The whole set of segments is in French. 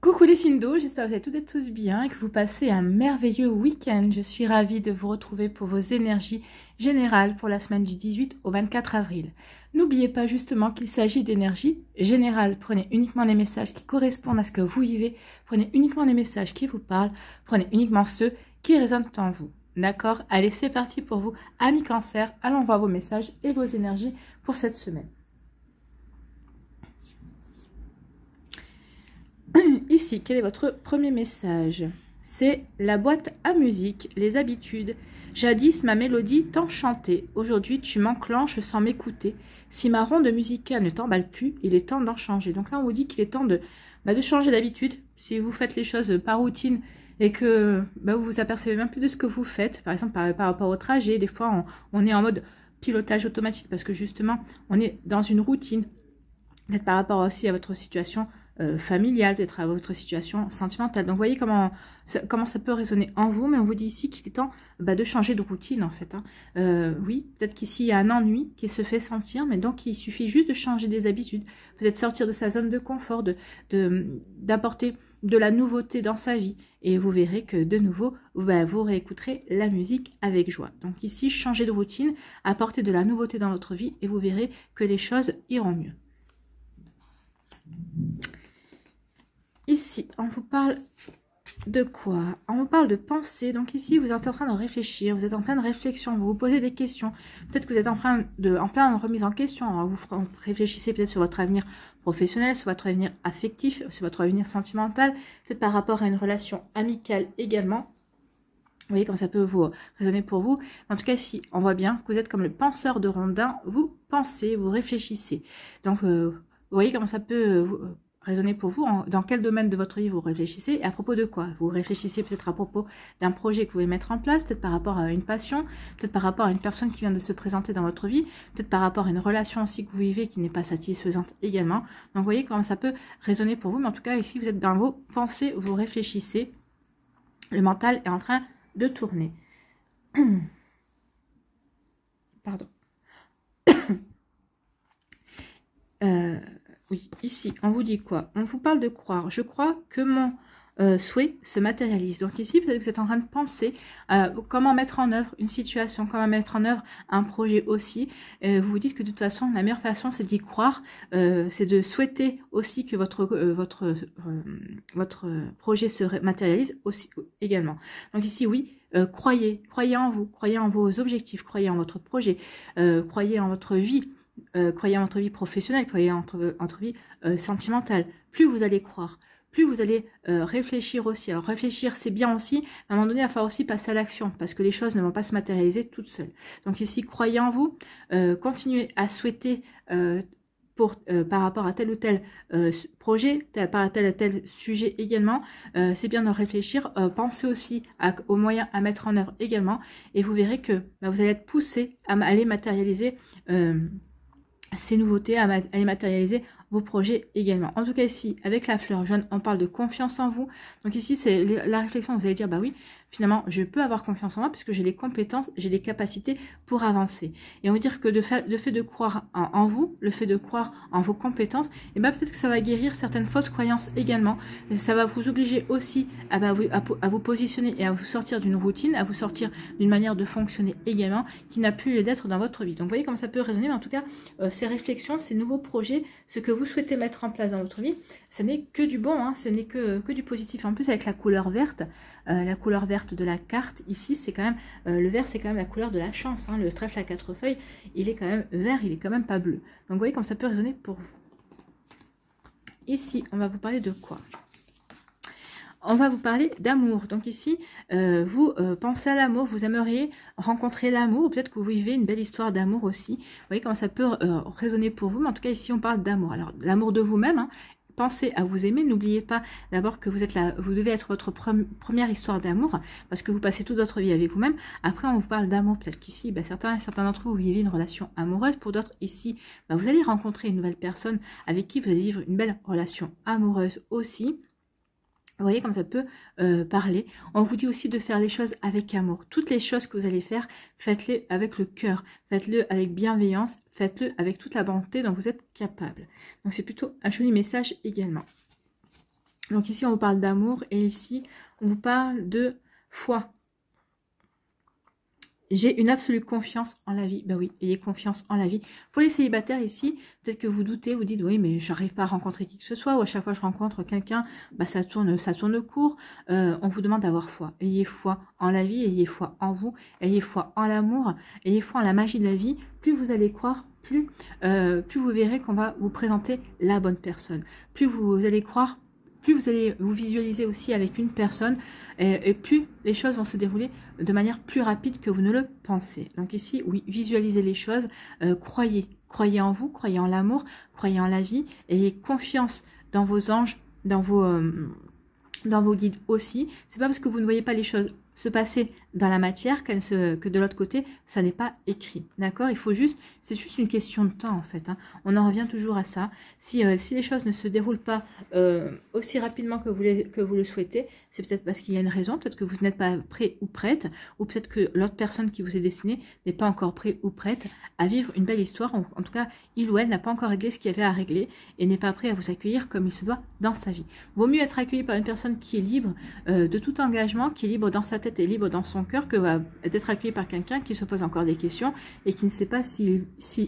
Coucou les Sindo, j'espère que vous êtes toutes et tous bien et que vous passez un merveilleux week-end. Je suis ravie de vous retrouver pour vos énergies générales pour la semaine du 18 au 24 avril. N'oubliez pas justement qu'il s'agit d'énergie générale. Prenez uniquement les messages qui correspondent à ce que vous vivez, prenez uniquement les messages qui vous parlent, prenez uniquement ceux qui résonnent en vous. D'accord Allez, c'est parti pour vous, amis cancer. Allons voir vos messages et vos énergies pour cette semaine. Ici, quel est votre premier message C'est la boîte à musique, les habitudes. Jadis, ma mélodie t'enchantait. Aujourd'hui, tu m'enclenches sans m'écouter. Si ma ronde musicale ne t'emballe plus, il est temps d'en changer. Donc là, on vous dit qu'il est temps de, bah, de changer d'habitude. Si vous faites les choses par routine, et que bah, vous vous apercevez même plus de ce que vous faites. Par exemple, par, rapport au trajet, des fois on, est en mode pilotage automatique parce que justement on est dans une routine. Peut-être par rapport aussi à votre situation euh, familiale, peut-être à votre situation sentimentale. Donc, voyez comment comment ça peut résonner en vous, mais on vous dit ici qu'il est temps bah, de changer de routine, en fait. Hein. Euh, oui, peut-être qu'ici, il y a un ennui qui se fait sentir, mais donc il suffit juste de changer des habitudes, peut-être sortir de sa zone de confort, d'apporter de, d'apporter de, la nouveauté dans sa vie, et vous verrez que, de nouveau, bah, vous réécouterez la musique avec joie. Donc ici, changer de routine, apporter de la nouveauté dans votre vie, et vous verrez que les choses iront mieux. Ici, on vous parle de quoi On vous parle de pensée. Donc ici, vous êtes en train de réfléchir, vous êtes en pleine réflexion, vous vous posez des questions. Peut-être que vous êtes en train de, en pleine remise en question. Hein, vous réfléchissez peut-être sur votre avenir professionnel, sur votre avenir affectif, sur votre avenir sentimental, peut-être par rapport à une relation amicale également. Vous voyez comment ça peut vous euh, résonner pour vous. En tout cas, si on voit bien que vous êtes comme le penseur de rondin, vous pensez, vous réfléchissez. Donc, euh, vous voyez comment ça peut euh, vous, Résonner pour vous dans quel domaine de votre vie vous réfléchissez et à propos de quoi. Vous réfléchissez peut-être à propos d'un projet que vous voulez mettre en place, peut-être par rapport à une passion, peut-être par rapport à une personne qui vient de se présenter dans votre vie, peut-être par rapport à une relation aussi que vous vivez qui n'est pas satisfaisante également. Donc vous voyez comment ça peut résonner pour vous, mais en tout cas ici vous êtes dans vos pensées, vous réfléchissez, le mental est en train de tourner. Pardon. euh, oui, ici, on vous dit quoi On vous parle de croire. Je crois que mon euh, souhait se matérialise. Donc ici, peut-être que vous êtes en train de penser euh, comment mettre en œuvre une situation, comment mettre en œuvre un projet aussi. Euh, vous vous dites que de toute façon, la meilleure façon, c'est d'y croire, c'est de souhaiter aussi que votre, votre, votre projet se matérialise aussi également. Donc ici, oui, croyez, croyez en vous, croyez en vos objectifs, croyez en votre projet, croyez en votre vie, euh, croyez en votre vie professionnelle, croyez en votre, vie euh, sentimentale. Plus vous allez croire, plus vous allez euh, réfléchir aussi. Alors réfléchir, c'est bien aussi, à un moment donné, il va falloir aussi passer à l'action, parce que les choses ne vont pas se matérialiser toutes seules. Donc ici, croyez en vous, continuez à souhaiter pour, par rapport à tel ou tel projet, par rapport à tel ou tel sujet également, c'est bien de réfléchir, pensez aussi aux moyens à mettre en œuvre également, et vous verrez que bah, vous allez être poussé à aller matérialiser ces nouveautés, à, les matérialiser vos projets également. En tout cas ici, avec la fleur jaune, on parle de confiance en vous. Donc ici, c'est la réflexion, vous allez dire, bah oui, finalement, je peux avoir confiance en moi puisque j'ai les compétences, j'ai les capacités pour avancer. Et on veut dire que de fait, le fait de croire en, vous, le fait de croire en vos compétences, et eh ben peut-être que ça va guérir certaines fausses croyances également. Ça va vous obliger aussi bah, à, vous, positionner et à vous sortir d'une routine, à vous sortir d'une manière de fonctionner également qui n'a plus lieu d'être dans votre vie. Donc vous voyez comment ça peut résonner, mais en tout cas, euh, ces réflexions, ces nouveaux projets, ce que vous souhaitez mettre en place dans votre vie, ce n'est que du bon, hein, ce n'est que, que du positif. En plus, avec la couleur verte, euh, la couleur verte de la carte, ici, c'est quand même, euh, le vert, c'est quand même la couleur de la chance. Hein. le trèfle à quatre feuilles, il est quand même vert, il est quand même pas bleu. Donc, vous voyez comment ça peut résonner pour vous. Ici, on va vous parler de quoi on va vous parler d'amour. Donc ici, euh, vous pensez à l'amour, vous aimeriez rencontrer l'amour, peut-être que vous vivez une belle histoire d'amour aussi. Vous voyez comment ça peut résonner pour vous, mais en tout cas ici on parle d'amour. Alors l'amour de vous-même hein, pensez à vous aimer, n'oubliez pas d'abord que vous êtes là, vous devez être votre première histoire d'amour, parce que vous passez toute votre vie avec vous-même. Après, on vous parle d'amour. Peut-être qu'ici, bah, certains, certains d'entre vous, vivent une relation amoureuse. Pour d'autres, ici, bah, vous allez rencontrer une nouvelle personne avec qui vous allez vivre une belle relation amoureuse aussi. Vous voyez comme ça peut euh, parler. On vous dit aussi de faire les choses avec amour. Toutes les choses que vous allez faire, faites-les avec le cœur, faites-le avec bienveillance, faites-le avec toute la bonté dont vous êtes capable. Donc c'est plutôt un joli message également. Donc ici on vous parle d'amour et ici on vous parle de foi. J'ai une absolue confiance en la vie. Ben oui, ayez confiance en la vie. Pour les célibataires ici, peut-être que vous doutez, vous dites oui, mais j'arrive pas à rencontrer qui que ce soit, ou à chaque fois je rencontre quelqu'un, ben ça tourne, ça tourne court. Euh, on vous demande d'avoir foi. Ayez foi en la vie, ayez foi en vous, ayez foi en l'amour, ayez foi en la magie de la vie. Plus vous allez croire, plus, euh, plus vous verrez qu'on va vous présenter la bonne personne. Plus vous allez croire, plus vous allez vous visualiser aussi avec une personne, euh, et, plus les choses vont se dérouler de manière plus rapide que vous ne le pensez. Donc ici, oui, visualisez les choses, euh, croyez, croyez en vous, croyez en l'amour, croyez en la vie, ayez confiance dans vos anges, dans vos, euh, dans vos guides aussi. C'est pas parce que vous ne voyez pas les choses se passer dans la matière que de l'autre côté, ça n'est pas écrit. D'accord Il faut juste, c'est juste une question de temps en fait. Hein. On en revient toujours à ça. Si, euh, les choses ne se déroulent pas euh, aussi rapidement que vous, le souhaitez, c'est peut-être parce qu'il y a une raison, peut-être que vous n'êtes pas prêt ou prête, ou peut-être que l'autre personne qui vous est destinée n'est pas encore prêt ou prête à vivre une belle histoire. En, tout cas, il ou elle n'a pas encore réglé ce qu'il y avait à régler et n'est pas prêt à vous accueillir comme il se doit dans sa vie. Vaut mieux être accueilli par une personne qui est libre euh, de tout engagement, qui est libre dans sa tête et libre dans son cœur que va être accueilli par quelqu'un qui se pose encore des questions et qui ne sait pas si,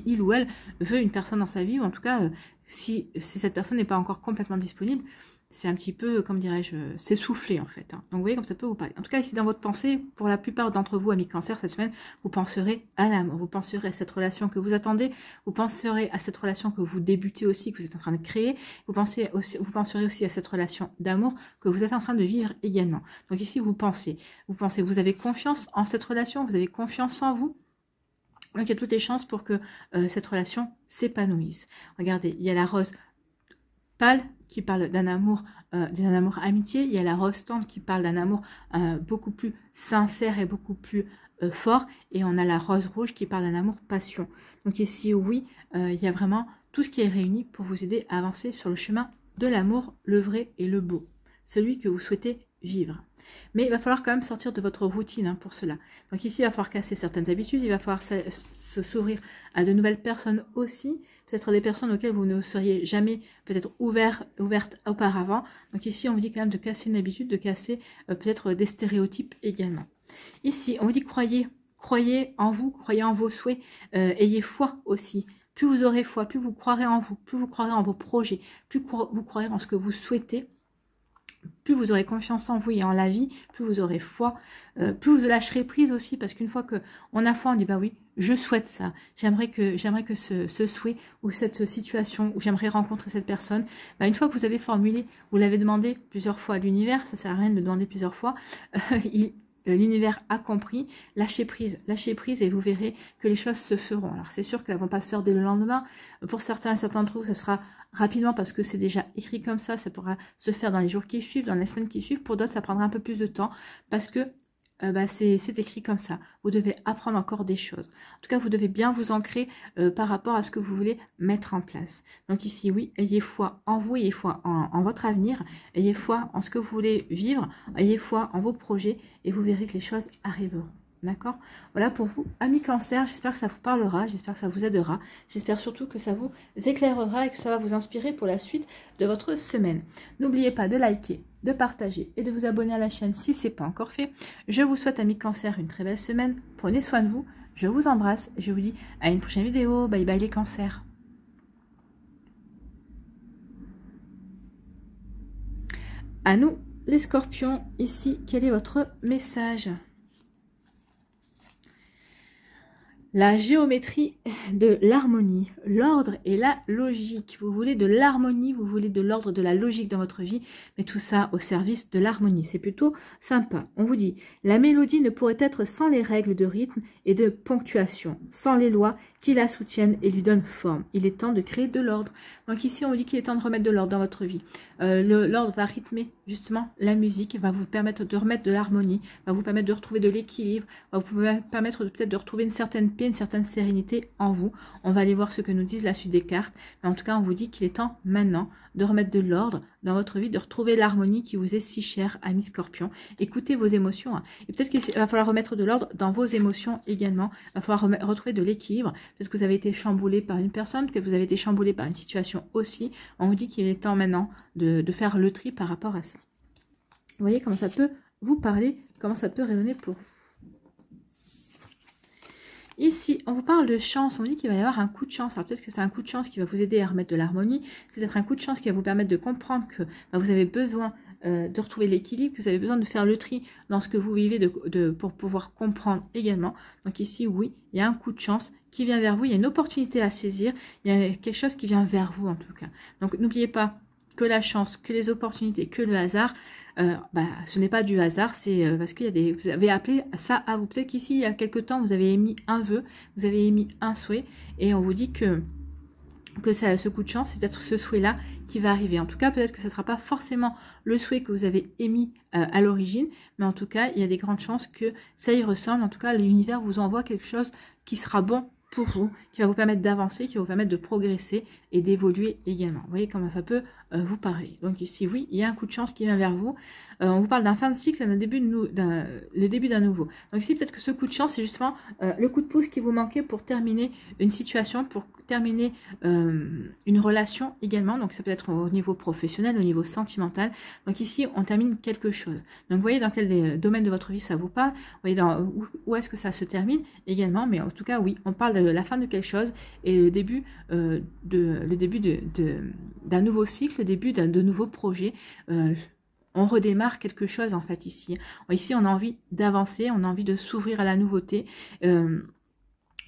il ou elle veut une personne dans sa vie ou en tout cas euh, si cette personne n'est pas encore complètement disponible c'est un petit peu, comme dirais-je, s'essouffler en fait. Hein. Donc vous voyez comme ça peut vous parler. En tout cas, ici dans votre pensée, pour la plupart d'entre vous, amis cancer, cette semaine, vous penserez à l'amour, vous penserez à cette relation que vous attendez, vous penserez à cette relation que vous débutez aussi, que vous êtes en train de créer, vous, pensez vous penserez aussi à cette relation d'amour que vous êtes en train de vivre également. Donc ici, vous pensez, vous pensez, vous avez confiance en cette relation, vous avez confiance en vous, donc il y a toutes les chances pour que euh, cette relation s'épanouisse. Regardez, il y a la rose pâle qui parle d'un amour, euh, d'un amour amitié. Il y a la rose tendre qui parle d'un amour euh, beaucoup plus sincère et beaucoup plus euh, fort. Et on a la rose rouge qui parle d'un amour passion. Donc ici, oui, il y a vraiment tout ce qui est réuni pour vous aider à avancer sur le chemin de l'amour, le vrai et le beau, celui que vous souhaitez vivre. Mais il va falloir quand même sortir de votre routine hein, pour cela. Donc ici, il va falloir casser certaines habitudes, il va falloir se, se à de nouvelles personnes aussi peut-être des personnes auxquelles vous ne seriez jamais peut-être ouvert, ouverte auparavant. Donc ici, on vous dit quand même de casser une habitude, de casser euh, peut-être euh, des stéréotypes également. Ici, on vous dit croyez, croyez en vous, croyez en vos souhaits, euh, ayez foi aussi. Plus vous aurez foi, plus vous croirez en vous, plus vous croirez en vos projets, plus vous croirez en ce que vous souhaitez, plus vous aurez confiance en vous et en la vie, plus vous aurez foi, euh, plus vous lâcherez prise aussi, parce qu'une fois qu'on a foi, on dit bah oui, je souhaite ça, j'aimerais que j'aimerais que ce, souhait ou cette situation ou j'aimerais rencontrer cette personne, bah, une fois que vous avez formulé, vous l'avez demandé plusieurs fois à l'univers, ça sert à rien de le demander plusieurs fois, il, euh, l'univers a compris, lâchez prise, lâchez prise et vous verrez que les choses se feront. Alors c'est sûr qu'elles vont pas se faire dès le lendemain. Pour certains, certains trouvent que ça sera rapidement parce que c'est déjà écrit comme ça, ça pourra se faire dans les jours qui suivent, dans les semaines qui suivent. Pour d'autres, ça prendra un peu plus de temps parce que euh, bah, c'est écrit comme ça. Vous devez apprendre encore des choses. En tout cas, vous devez bien vous ancrer euh, par rapport à ce que vous voulez mettre en place. Donc ici, oui, ayez foi en vous, ayez foi en, en, votre avenir, ayez foi en ce que vous voulez vivre, ayez foi en vos projets et vous verrez que les choses arriveront. D'accord Voilà pour vous, amis cancer, j'espère que ça vous parlera, j'espère que ça vous aidera, j'espère surtout que ça vous éclairera et que ça va vous inspirer pour la suite de votre semaine. N'oubliez pas de liker, de partager et de vous abonner à la chaîne si ce n'est pas encore fait. Je vous souhaite, amis cancer, une très belle semaine, prenez soin de vous, je vous embrasse, je vous dis à une prochaine vidéo, bye bye les cancers À nous, les scorpions, ici, quel est votre message La géométrie de l'harmonie, l'ordre et la logique. Vous voulez de l'harmonie, vous voulez de l'ordre, de la logique dans votre vie, mais tout ça au service de l'harmonie. C'est plutôt sympa. On vous dit, la mélodie ne pourrait être sans les règles de rythme et de ponctuation, sans les lois qui la soutiennent et lui donnent forme. Il est temps de créer de l'ordre. Donc ici, on vous dit qu'il est temps de remettre de l'ordre dans votre vie. Euh, l'ordre va rythmer justement la musique, va vous permettre de remettre de l'harmonie, va vous permettre de retrouver de l'équilibre, va vous permettre peut-être de retrouver une certaine paix, une certaine sérénité en vous. On va aller voir ce que nous disent la suite des cartes. Mais en tout cas, on vous dit qu'il est temps maintenant de remettre de l'ordre dans votre vie, de retrouver l'harmonie qui vous est si chère, amis scorpion. Écoutez vos émotions. Hein. Et peut-être qu'il va falloir remettre de l'ordre dans vos émotions également. Il va falloir retrouver de l'équilibre. Parce que vous avez été chamboulé par une personne, que vous avez été chamboulé par une situation aussi. On vous dit qu'il est temps maintenant de, de faire le tri par rapport à ça. Vous voyez comment ça peut vous parler, comment ça peut résonner pour vous. Ici, on vous parle de chance, on dit qu'il va y avoir un coup de chance. Alors peut-être que c'est un coup de chance qui va vous aider à remettre de l'harmonie, c'est peut-être un coup de chance qui va vous permettre de comprendre que bah, vous avez besoin euh, de retrouver l'équilibre, que vous avez besoin de faire le tri dans ce que vous vivez pour pouvoir comprendre également. Donc ici, oui, il y a un coup de chance qui vient vers vous, il y a une opportunité à saisir, il y a quelque chose qui vient vers vous en tout cas. Donc n'oubliez pas, que la chance, que les opportunités, que le hasard, euh, bah, ce n'est pas du hasard, c'est euh, parce qu'il y a des, vous avez appelé ça à vous. Peut-être qu'ici, il y a quelques temps, vous avez émis un vœu, vous avez émis un souhait, et on vous dit que, que ça, ce coup de chance, c'est peut-être ce souhait-là qui va arriver. En tout cas, peut-être que ce ne sera pas forcément le souhait que vous avez émis euh, à l'origine, mais en tout cas, il y a des grandes chances que ça y ressemble. En tout cas, l'univers vous envoie quelque chose qui sera bon pour vous, qui va vous permettre d'avancer, qui va vous permettre de progresser et d'évoluer également. Vous voyez comment ça peut euh, vous parler. Donc ici, oui, il y a un coup de chance qui vient vers vous. Euh, on vous parle d'un fin de cycle, d'un début d'un, le début d'un nouveau. Donc ici, peut-être que ce coup de chance, c'est justement euh, le coup de pouce qui vous manquait pour terminer une situation, pour terminer euh, une relation également. Donc ça peut être au niveau professionnel, au niveau sentimental. Donc ici, on termine quelque chose. Donc vous voyez dans quel domaine de votre vie ça vous parle, voyez dans, où, est-ce que ça se termine également. Mais en tout cas, oui, on parle de la fin de quelque chose et le début de le début de, d'un nouveau cycle, le début d'un de nouveaux projets on redémarre quelque chose en fait ici. Ici, on a envie d'avancer, on a envie de s'ouvrir à la nouveauté. Euh,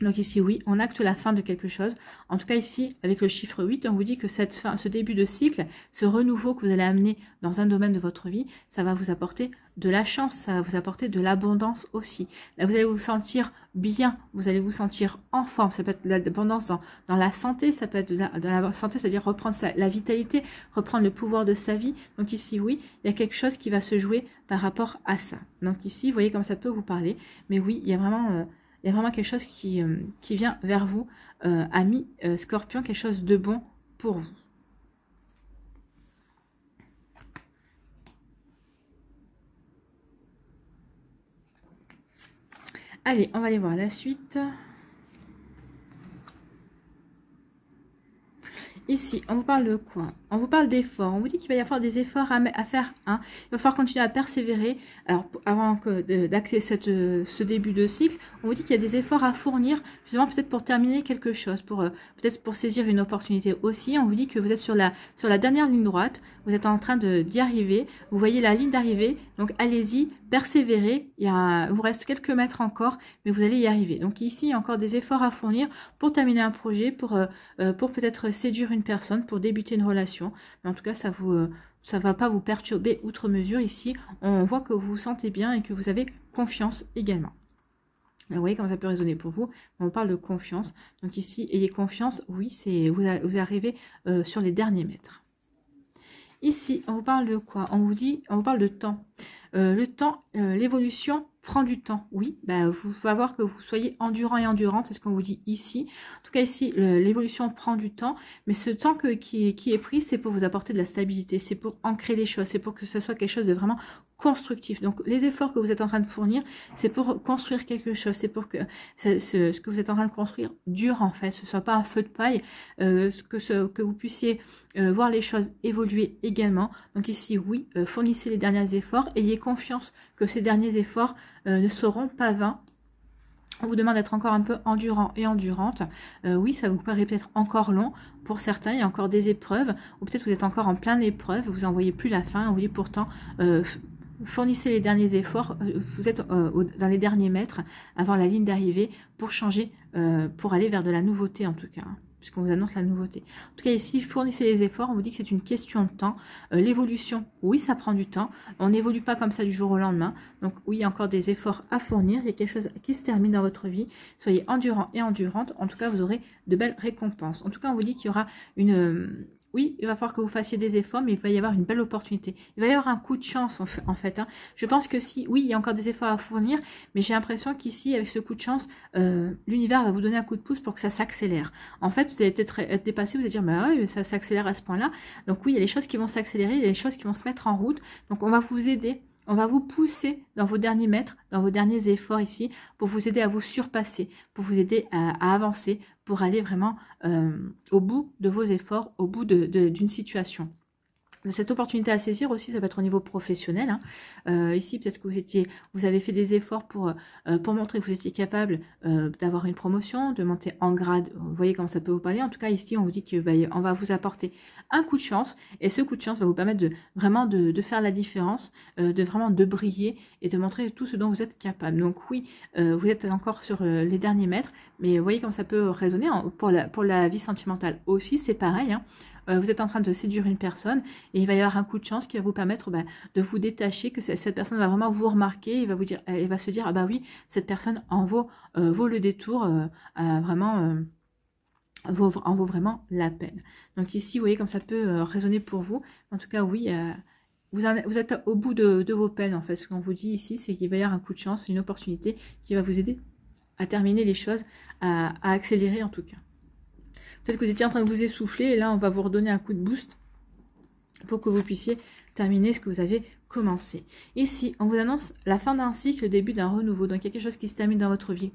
donc ici, oui, on acte la fin de quelque chose. En tout cas, ici, avec le chiffre 8, on vous dit que cette fin, ce début de cycle, ce renouveau que vous allez amener dans un domaine de votre vie, ça va vous apporter de la chance, ça va vous apporter de l'abondance aussi. Là, vous allez vous sentir bien, vous allez vous sentir en forme. Ça peut être de l'abondance dans, la santé, ça peut être de la, santé, c'est-à-dire reprendre la vitalité, reprendre le pouvoir de sa vie. Donc ici, oui, il y a quelque chose qui va se jouer par rapport à ça. Donc ici, vous voyez comme ça peut vous parler. Mais oui, il y a vraiment... Euh, il vraiment quelque chose qui, euh, qui vient vers vous, euh, ami scorpion, quelque chose de bon pour vous. Allez, on va aller voir la suite. Ici, on parle de quoi on vous parle d'efforts. On vous dit qu'il va y avoir des efforts à, faire. Hein. Il va falloir continuer à persévérer. Alors, avant à euh, ce début de cycle, on vous dit qu'il y a des efforts à fournir, justement peut-être pour terminer quelque chose, pour euh, peut-être pour saisir une opportunité aussi. On vous dit que vous êtes sur la, dernière ligne droite. Vous êtes en train d'y arriver. Vous voyez la ligne d'arrivée. Donc, allez-y, persévérez. Il, vous reste quelques mètres encore, mais vous allez y arriver. Donc, ici, il y a encore des efforts à fournir pour terminer un projet, pour euh, peut-être séduire une personne, pour débuter une relation mais en tout cas, ça vous, euh, ça va pas vous perturber outre mesure ici. On voit que vous vous sentez bien et que vous avez confiance également. Vous voyez comment ça peut résonner pour vous. On parle de confiance. Donc ici, ayez confiance. Oui, c'est vous, arrivez euh, sur les derniers mètres. Ici, on vous parle de quoi On vous dit, on vous parle de temps. Euh, le temps, l'évolution prend du temps, oui, ben, vous va voir que vous soyez endurant et endurant, c'est ce qu'on vous dit ici. En tout cas ici, l'évolution prend du temps, mais ce temps que, qui, qui est pris, c'est pour vous apporter de la stabilité, c'est pour ancrer les choses, c'est pour que ce soit quelque chose de vraiment constructif. Donc les efforts que vous êtes en train de fournir, c'est pour construire quelque chose, c'est pour que ce, que vous êtes en train de construire dure en fait, ce soit pas un feu de paille, euh, que, ce, que vous puissiez euh, voir les choses évoluer également. Donc ici, oui, euh, fournissez les derniers efforts, ayez confiance que ces derniers efforts ne seront pas vains on vous demande d'être encore un peu endurant et endurante. oui, ça vous paraît peut-être encore long pour certains, il y a encore des épreuves, ou peut-être vous êtes encore en plein épreuve, vous n'en voyez plus la fin, Vous voyez pourtant, fournissez les derniers efforts, euh, vous êtes euh, dans les derniers mètres avant la ligne d'arrivée pour changer, euh, pour aller vers de la nouveauté en tout cas, hein, puisqu'on vous annonce la nouveauté. En tout cas ici, fournissez les efforts, on vous dit que c'est une question de temps. L'évolution, oui, ça prend du temps, on n'évolue pas comme ça du jour au lendemain, donc oui, il y a encore des efforts à fournir, il y a quelque chose qui se termine dans votre vie, soyez endurant et endurante, en tout cas vous aurez de belles récompenses. En tout cas, on vous dit qu'il y aura une oui, il va falloir que vous fassiez des efforts, mais il va y avoir une belle opportunité. Il va y avoir un coup de chance, en fait. Hein. Je pense que si, oui, il y a encore des efforts à fournir, mais j'ai l'impression qu'ici, avec ce coup de chance, euh, l'univers va vous donner un coup de pouce pour que ça s'accélère. En fait, vous allez peut-être être dépassé, vous allez dire, mais ça s'accélère à ce point-là. Donc oui, il y a des choses qui vont s'accélérer, il y a les choses qui vont se mettre en route. Donc on va vous aider. On va vous pousser dans vos derniers mètres, dans vos derniers efforts ici, pour vous aider à vous surpasser, pour vous aider à, à avancer, pour aller vraiment euh, au bout de vos efforts, au bout d'une situation cette opportunité à saisir aussi, ça peut être au niveau professionnel. Hein. Euh, ici, peut-être que vous étiez, vous avez fait des efforts pour, euh, montrer que vous étiez capable euh, d'avoir une promotion, de monter en grade. Vous voyez comment ça peut vous parler. En tout cas, ici, on vous dit que bah, on va vous apporter un coup de chance, et ce coup de chance va vous permettre de vraiment de, faire la différence, de vraiment de briller et de montrer tout ce dont vous êtes capable. Donc oui, vous êtes encore sur les derniers mètres, mais vous voyez comment ça peut résonner pour la pour la vie sentimentale aussi. C'est pareil. Hein. Euh, vous êtes en train de séduire une personne et il va y avoir un coup de chance qui va vous permettre bah, de vous détacher, que cette personne va vraiment vous remarquer et va, vous dire, elle euh, va se dire, ah bah oui, cette personne en vaut, euh, le détour, vraiment... en vaut vraiment la peine. Donc ici, vous voyez comme ça peut résonner pour vous. En tout cas, oui, vous, êtes au bout de, vos peines en fait. Ce qu'on vous dit ici, c'est qu'il va y avoir un coup de chance, une opportunité qui va vous aider à terminer les choses, à accélérer en tout cas. Peut-être que vous étiez en train de vous essouffler et là, on va vous redonner un coup de boost pour que vous puissiez terminer ce que vous avez commencé. Ici, on vous annonce la fin d'un cycle, le début d'un renouveau, donc il y a quelque chose qui se termine dans votre vie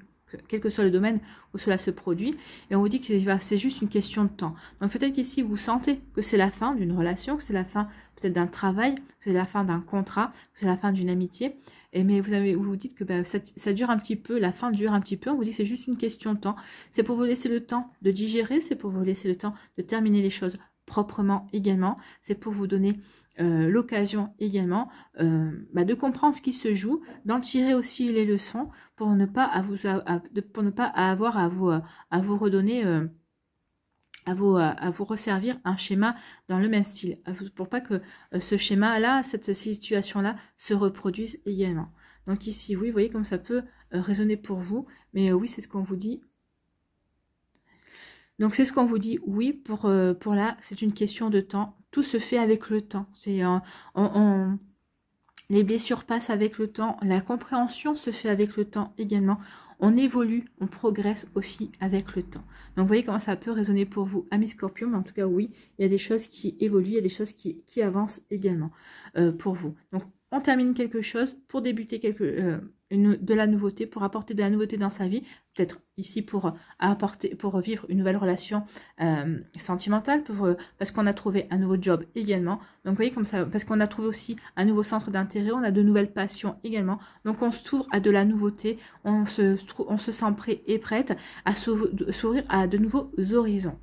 quel que soit le domaine où cela se produit, et on vous dit que c'est juste une question de temps. Donc peut-être qu'ici, vous sentez que c'est la fin d'une relation, que c'est la fin peut-être d'un travail, que c'est la fin d'un contrat, que c'est la fin d'une amitié, et mais vous, avez, vous dites que ben, ça, ça, dure un petit peu, la fin dure un petit peu, on vous dit que c'est juste une question de temps. C'est pour vous laisser le temps de digérer, c'est pour vous laisser le temps de terminer les choses proprement également, c'est pour vous donner euh, l'occasion également euh, bah, de comprendre ce qui se joue, d'en tirer aussi les leçons pour ne pas, à vous, pour ne pas avoir à vous, euh, à vous redonner, à, vous, à vous resservir un schéma dans le même style, pour pas que ce schéma-là, cette situation-là se reproduise également. Donc ici, oui, vous voyez comme ça peut résonner pour vous, mais oui, c'est ce qu'on vous dit donc c'est ce qu'on vous dit, oui, pour, pour là, c'est une question de temps. Tout se fait avec le temps. C'est euh, on, les blessures passent avec le temps. La compréhension se fait avec le temps également. On évolue, on progresse aussi avec le temps. Donc vous voyez comment ça peut résonner pour vous, amis Scorpion, mais en tout cas oui, il y a des choses qui évoluent, il y a des choses qui, avancent également euh, pour vous. Donc on termine quelque chose pour débuter quelque, euh, une, de la nouveauté, pour apporter de la nouveauté dans sa vie, peut-être ici pour euh, apporter, pour vivre une nouvelle relation euh, sentimentale, parce qu'on a trouvé un nouveau job également. Donc vous voyez comme ça, parce qu'on a trouvé aussi un nouveau centre d'intérêt, on a de nouvelles passions également. Donc on s'ouvre à de la nouveauté, on se, on se sent prêt et prête à s'ouvrir à de nouveaux horizons.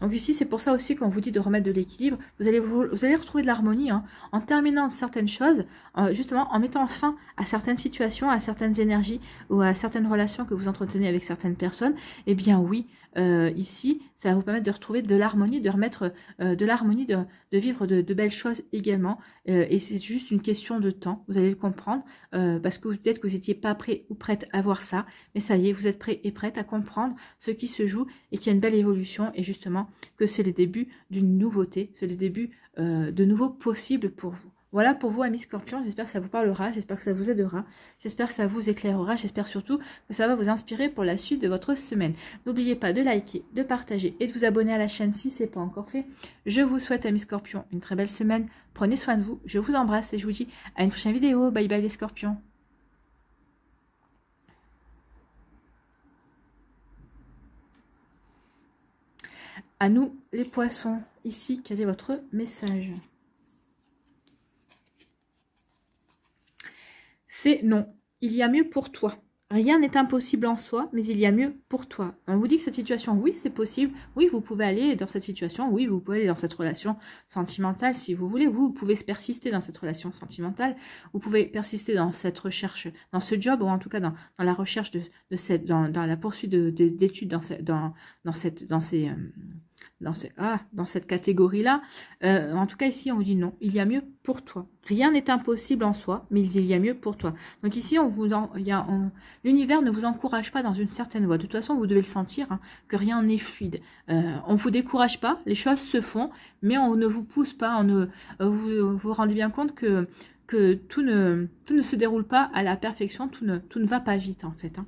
Donc ici, c'est pour ça aussi qu'on vous dit de remettre de l'équilibre. Vous allez, vous, allez retrouver de l'harmonie hein, en terminant certaines choses, euh, justement en mettant fin à certaines situations, à certaines énergies ou à certaines relations que vous entretenez avec certaines personnes. Eh bien oui, euh, ici, ça va vous permettre de retrouver de l'harmonie, de remettre euh, de l'harmonie, de, vivre de, belles choses également. Euh, et c'est juste une question de temps, vous allez le comprendre, parce que peut-être que vous n'étiez pas prêt ou prête à voir ça, mais ça y est, vous êtes prêt et prête à comprendre ce qui se joue et qu'il y a une belle évolution, et justement que c'est le début d'une nouveauté, c'est le début de nouveau possible pour vous. Voilà pour vous, amis scorpions. J'espère que ça vous parlera, j'espère que ça vous aidera, j'espère que ça vous éclairera, j'espère surtout que ça va vous inspirer pour la suite de votre semaine. N'oubliez pas de liker, de partager et de vous abonner à la chaîne si ce n'est pas encore fait. Je vous souhaite, amis scorpions, une très belle semaine. Prenez soin de vous, je vous embrasse et je vous dis à une prochaine vidéo. Bye bye les scorpions. À nous les poissons, ici, quel est votre message c'est non, il y a mieux pour toi. Rien n'est impossible en soi, mais il y a mieux pour toi. On vous dit que cette situation, oui, c'est possible. Oui, vous pouvez aller dans cette situation. Oui, vous pouvez aller dans cette relation sentimentale si vous voulez. Vous, pouvez persister dans cette relation sentimentale. Vous pouvez persister dans cette recherche, dans ce job, ou en tout cas dans, la recherche de, cette, dans, la poursuite d'études dans, dans, cette, dans ces... Euh, dans, ah, dans cette catégorie-là. Euh, en tout cas, ici, on vous dit non, il y a mieux pour toi. Rien n'est impossible en soi, mais il y a mieux pour toi. Donc ici, on vous l'univers ne vous encourage pas dans une certaine voie. De toute façon, vous devez le sentir, hein, que rien n'est fluide. Euh, on ne vous décourage pas, les choses se font, mais on ne vous pousse pas, on ne, euh, vous vous rendez bien compte que que tout ne, tout ne se déroule pas à la perfection, tout ne, tout ne va pas vite en fait. Hein.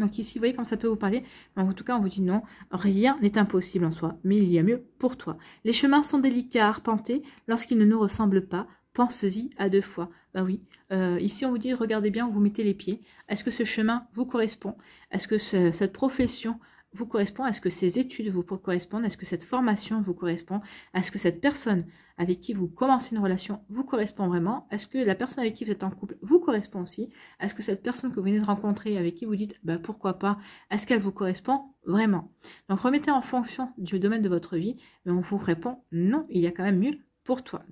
Donc ici, vous voyez comment ça peut vous parler. En tout cas, on vous dit non, rien n'est impossible en soi, mais il y a mieux pour toi. Les chemins sont délicats à arpenter lorsqu'ils ne nous ressemblent pas. pensez y à deux fois. Ben oui, euh, ici on vous dit regardez bien où vous mettez les pieds. Est-ce que ce chemin vous correspond Est-ce que cette profession vous correspond, est ce que ces études vous correspondent, est ce que cette formation vous correspond, est ce que cette personne avec qui vous commencez une relation vous correspond vraiment, est ce que la personne avec qui vous êtes en couple vous correspond aussi, est ce que cette personne que vous venez de rencontrer avec qui vous dites bah pourquoi pas, est-ce qu'elle vous correspond vraiment Donc remettez en fonction du domaine de votre vie, mais on vous répond non, il y a quand même mieux pour toi.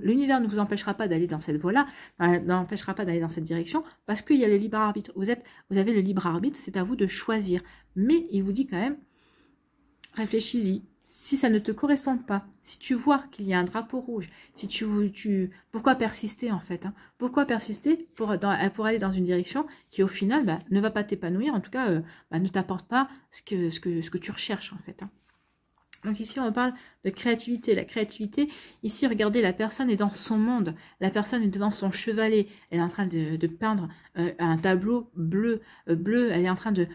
l'univers ne vous empêchera pas d'aller dans cette voie-là, n'empêchera pas d'aller dans cette direction, parce qu'il y a le libre arbitre. Vous, êtes, vous avez le libre arbitre, c'est à vous de choisir. Mais il vous dit quand même, réfléchis-y. Si ça ne te correspond pas, si tu vois qu'il y a un drapeau rouge, si tu, tu pourquoi persister en fait hein? Pourquoi persister pour, pour aller dans une direction qui au final bah, ne va pas t'épanouir, en tout cas euh, bah, ne t'apporte pas ce que, ce, que, ce que tu recherches en fait. Hein? Donc ici, on parle de créativité. La créativité, ici, regardez, la personne est dans son monde. La personne est devant son chevalet. Elle est en train de, peindre euh, un tableau bleu. Euh, bleu. Elle est en train de,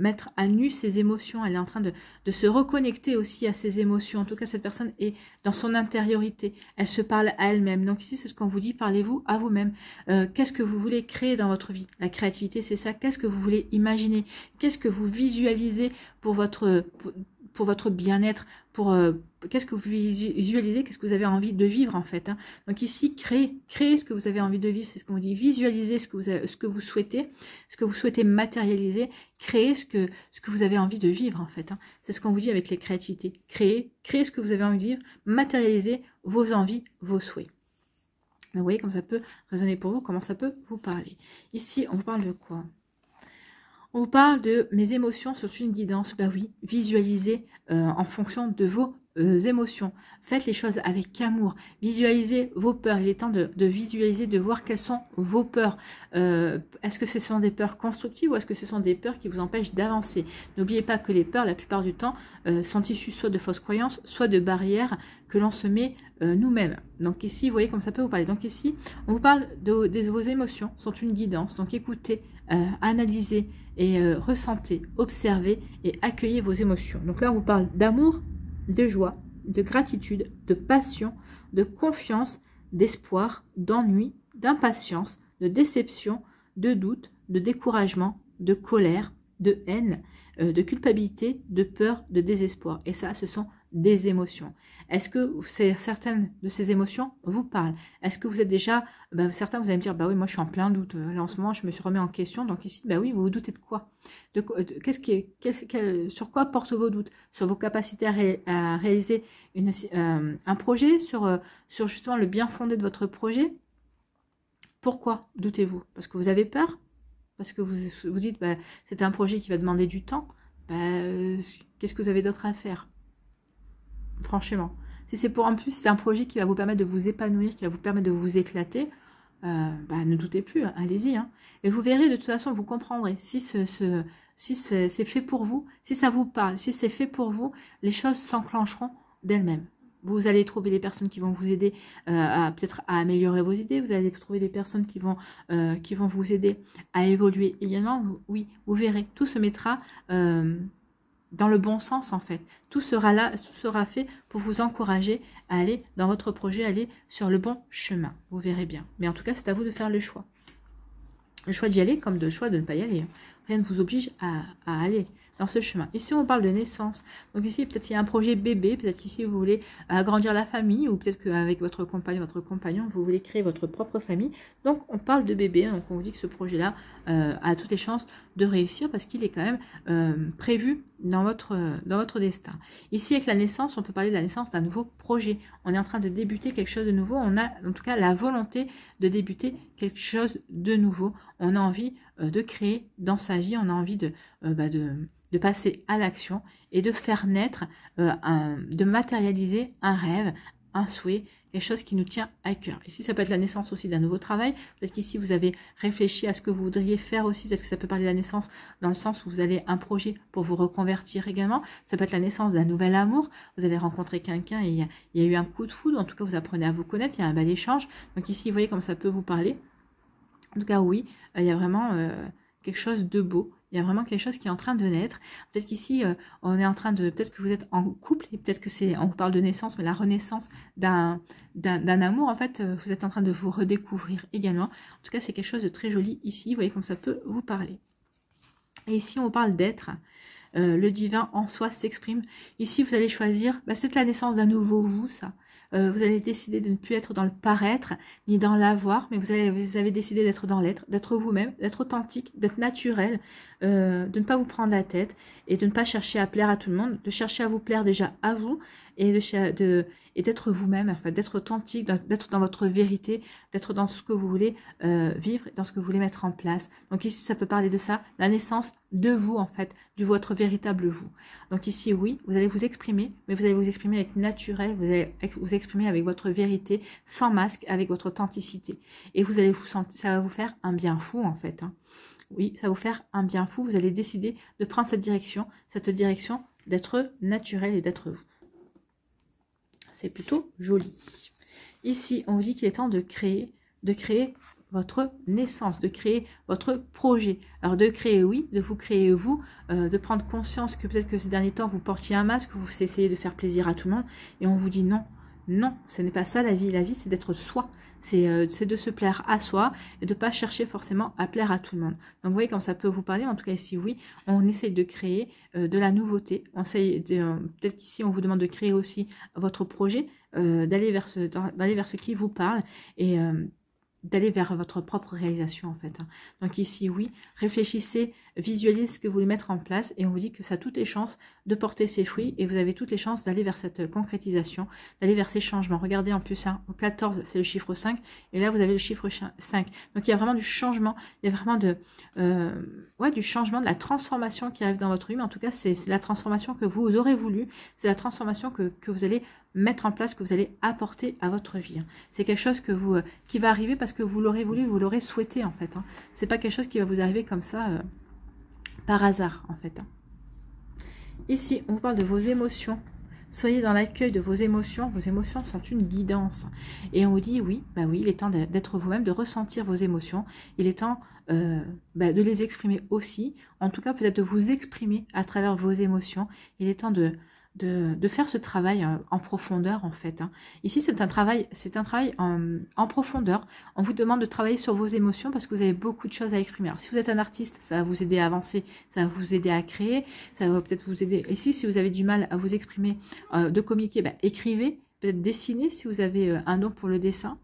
mettre à nu ses émotions. Elle est en train de, se reconnecter aussi à ses émotions. En tout cas, cette personne est dans son intériorité. Elle se parle à elle-même. Donc ici, c'est ce qu'on vous dit, parlez-vous à vous-même. Euh, qu'est-ce que vous voulez créer dans votre vie La créativité, c'est ça. Qu'est-ce que vous voulez imaginer Qu'est-ce que vous visualisez pour votre pour votre bien-être, pour euh, qu'est-ce que vous visualisez, qu'est-ce que vous avez envie de vivre en fait. Hein. Donc ici, créez, créez ce que vous avez envie de vivre, c'est ce qu'on dit. Visualisez ce que, vous ce que vous souhaitez, ce que vous souhaitez matérialiser, créez ce que, ce que vous avez envie de vivre en fait. Hein. C'est ce qu'on vous dit avec les créativités. Créez, créez ce que vous avez envie de vivre, matérialisez vos envies, vos souhaits. vous voyez comment ça peut résonner pour vous, comment ça peut vous parler. Ici, on vous parle de quoi on parle de mes émotions sont une guidance. Bah oui, visualisez euh, en fonction de vos euh, émotions. Faites les choses avec amour. Visualisez vos peurs. Il est temps de, visualiser, de voir quelles sont vos peurs. Euh, est-ce que ce sont des peurs constructives ou est-ce que ce sont des peurs qui vous empêchent d'avancer N'oubliez pas que les peurs, la plupart du temps, sont issues soit de fausses croyances, soit de barrières que l'on se met nous-mêmes. Donc ici, vous voyez comme ça peut vous parler. Donc ici, on vous parle de vos émotions sont une guidance. Donc écoutez euh, analyser et euh, ressentez, observez et accueillez vos émotions. Donc là, on vous parle d'amour, de joie, de gratitude, de passion, de confiance, d'espoir, d'ennui, d'impatience, de déception, de doute, de découragement, de colère, de haine, euh, de culpabilité, de peur, de désespoir. Et ça, ce sont des émotions. Est-ce que certaines de ces émotions vous parlent Est-ce que vous êtes déjà... Bah, certains, vous allez me dire, bah oui, moi je suis en plein doute. Là, en ce moment, je me suis remis en question. Donc ici, bah oui, vous vous doutez de quoi de, qu'est-ce qui Sur quoi portent vos doutes Sur vos capacités à, réaliser euh, un projet sur euh, justement le bien fondé de votre projet Pourquoi doutez-vous Parce que vous avez peur parce que vous vous dites, bah, c'est un projet qui va demander du temps. Bah, euh, qu'est-ce que vous avez d'autre à faire Franchement. Si c'est pour en plus, c'est un projet qui va vous permettre de vous épanouir, qui va vous permettre de vous éclater, euh, bah, ne doutez plus, hein, allez-y. Hein. Et vous verrez, de toute façon, vous comprendrez si ce, si c'est fait pour vous, si ça vous parle, si c'est fait pour vous, les choses s'enclencheront d'elles-mêmes. Vous allez trouver des personnes qui vont vous aider euh, à peut-être à améliorer vos idées. Vous allez trouver des personnes qui vont, euh, qui vont vous aider à évoluer également. oui, vous verrez, tout se mettra euh, dans le bon sens en fait. Tout sera là, tout sera fait pour vous encourager à aller dans votre projet, aller sur le bon chemin. Vous verrez bien. Mais en tout cas, c'est à vous de faire le choix. Le choix d'y aller comme le choix de ne pas y aller. Hein. Rien ne vous oblige à aller dans ce chemin. Ici, on parle de naissance. Donc ici, peut-être qu'il y a un projet bébé, peut-être qu'ici, vous voulez agrandir la famille, ou peut-être qu'avec votre compagne, votre compagnon, vous voulez créer votre propre famille. Donc, on parle de bébé, hein, donc on vous dit que ce projet-là euh, a toutes les chances de réussir parce qu'il est quand même euh, prévu dans votre, euh, dans votre destin. Ici, avec la naissance, on peut parler de la naissance d'un nouveau projet. On est en train de débuter quelque chose de nouveau. On a en tout cas la volonté de débuter quelque chose de nouveau. On a envie de créer dans sa vie, on a envie de, bah, de de passer à l'action et de faire naître, euh, de matérialiser un rêve, un souhait, quelque chose qui nous tient à cœur. Ici, ça peut être la naissance aussi d'un nouveau travail. Peut-être qu'ici, vous avez réfléchi à ce que vous voudriez faire aussi, parce que ça peut parler de la naissance dans le sens où vous avez un projet pour vous reconvertir également. Ça peut être la naissance d'un nouvel amour. Vous avez rencontré quelqu'un et il y, a, eu un coup de foudre. En tout cas, vous apprenez à vous connaître. Il y a un bel échange. Donc ici, vous voyez comme ça peut vous parler. En tout cas, oui, euh, il y a vraiment... Euh, quelque chose de beau. Il y a vraiment quelque chose qui est en train de naître. Peut-être qu'ici, euh, on est en train de. Peut-être que vous êtes en couple et peut-être que c'est. On vous parle de naissance, mais la renaissance d'un amour, en fait, euh, vous êtes en train de vous redécouvrir également. En tout cas, c'est quelque chose de très joli ici. Vous voyez comme ça peut vous parler. Et ici, on parle d'être. Euh, le divin en soi s'exprime. Ici, vous allez choisir, bah, peut-être la naissance d'un nouveau vous, ça. Euh, vous allez décider de ne plus être dans le paraître ni dans l'avoir, mais vous, allez, vous avez décidé d'être dans l'être, d'être vous-même, d'être authentique, d'être naturel, euh, de ne pas vous prendre la tête et de ne pas chercher à plaire à tout le monde, de chercher à vous plaire déjà à vous, et d'être vous-même, fait d'être authentique, d'être dans votre vérité, d'être dans ce que vous voulez euh, vivre, dans ce que vous voulez mettre en place. Donc ici, ça peut parler de ça, la naissance de vous en fait, de votre véritable vous. Donc ici, oui, vous allez vous exprimer, mais vous allez vous exprimer avec naturel, vous allez vous exprimer avec votre vérité, sans masque, avec votre authenticité. Et vous allez vous sentir, ça va vous faire un bien fou en fait. Hein. Oui, ça va vous faire un bien fou. Vous allez décider de prendre cette direction, cette direction d'être naturel et d'être vous c'est plutôt joli. Ici, on vous dit qu'il est temps de créer, de créer votre naissance, de créer votre projet. Alors de créer, oui, de vous créer vous, euh, de prendre conscience que peut-être que ces derniers temps, vous portiez un masque, vous essayez de faire plaisir à tout le monde, et on vous dit non, non, ce n'est pas ça la vie. La vie, c'est d'être soi. C'est euh, de se plaire à soi et de ne pas chercher forcément à plaire à tout le monde. Donc vous voyez comme ça peut vous parler. En tout cas, ici, oui, on essaye de créer euh, de la nouveauté. On euh, peut-être qu'ici, on vous demande de créer aussi votre projet, d'aller vers, vers ce qui vous parle et d'aller vers votre propre réalisation, en fait. Hein. Donc ici, oui, réfléchissez visualisez ce que vous voulez mettre en place et on vous dit que ça a toutes les chances de porter ses fruits et vous avez toutes les chances d'aller vers cette concrétisation, d'aller vers ces changements. Regardez en plus, hein, au 14, c'est le chiffre 5 et là, vous avez le chiffre 5. Donc, il y a vraiment du changement, il y a vraiment de, euh, ouais, du changement, de la transformation qui arrive dans votre vie. Mais en tout cas, c'est la transformation que vous aurez voulu, c'est la transformation que, vous allez mettre en place, que vous allez apporter à votre vie. Hein. C'est quelque chose vous, euh, qui va arriver parce que vous l'aurez voulu, vous l'aurez souhaité en fait. Hein. Ce n'est pas quelque chose qui va vous arriver comme ça. Euh, par hasard en fait. Hein. Ici, on parle de vos émotions. Soyez dans l'accueil de vos émotions. Vos émotions sont une guidance. Et on vous dit, oui, bah oui, il est temps d'être vous-même, de ressentir vos émotions. Il est temps euh, bah, de les exprimer aussi. En tout cas, peut-être de vous exprimer à travers vos émotions. Il est temps de, de, faire ce travail euh, en profondeur en fait. Hein. Ici c'est un travail, c'est un travail en, profondeur. On vous demande de travailler sur vos émotions parce que vous avez beaucoup de choses à exprimer. Alors si vous êtes un artiste, ça va vous aider à avancer, ça va vous aider à créer, ça va peut-être vous aider. Ici si vous avez du mal à vous exprimer, euh, de communiquer, bah, écrivez, peut-être dessinez si vous avez euh, un don pour le dessin.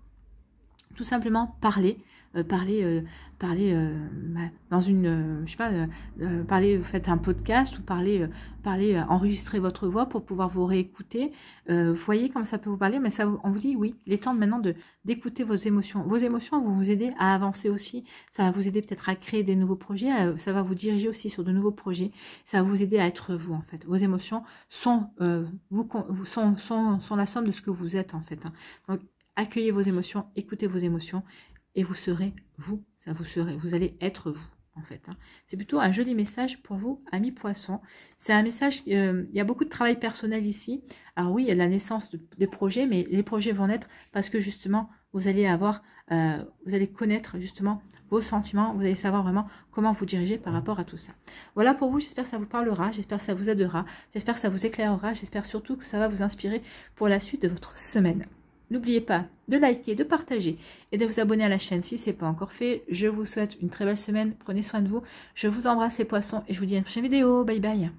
Tout simplement parler, euh, parler, euh, euh, bah, dans une, je sais pas, parler, faites un podcast ou parler, parler, enregistrer votre voix pour pouvoir vous réécouter. voyez comme ça peut vous parler, mais ça, on vous dit oui, il est temps maintenant de d'écouter vos émotions. Vos émotions vont vous aider à avancer aussi. Ça va vous aider peut-être à créer des nouveaux projets. ça va vous diriger aussi sur de nouveaux projets. Ça va vous aider à être vous en fait. Vos émotions sont vous, sont, sont, sont la somme de ce que vous êtes en fait. Hein. Donc accueillez vos émotions, écoutez vos émotions et vous serez vous, ça vous serez, vous allez être vous en fait. Hein. C'est plutôt un joli message pour vous, amis poissons. C'est un message, euh, il y a beaucoup de travail personnel ici. Alors oui, il y a la naissance des projets, mais les projets vont naître parce que justement, vous allez avoir, euh, vous allez connaître justement vos sentiments, vous allez savoir vraiment comment vous diriger par rapport à tout ça. Voilà pour vous, j'espère que ça vous parlera, j'espère que ça vous aidera, j'espère que ça vous éclairera, j'espère surtout que ça va vous inspirer pour la suite de votre semaine. N'oubliez pas de liker, de partager et de vous abonner à la chaîne si ce n'est pas encore fait. Je vous souhaite une très belle semaine. Prenez soin de vous. Je vous embrasse les poissons et je vous dis à une prochaine vidéo. Bye bye.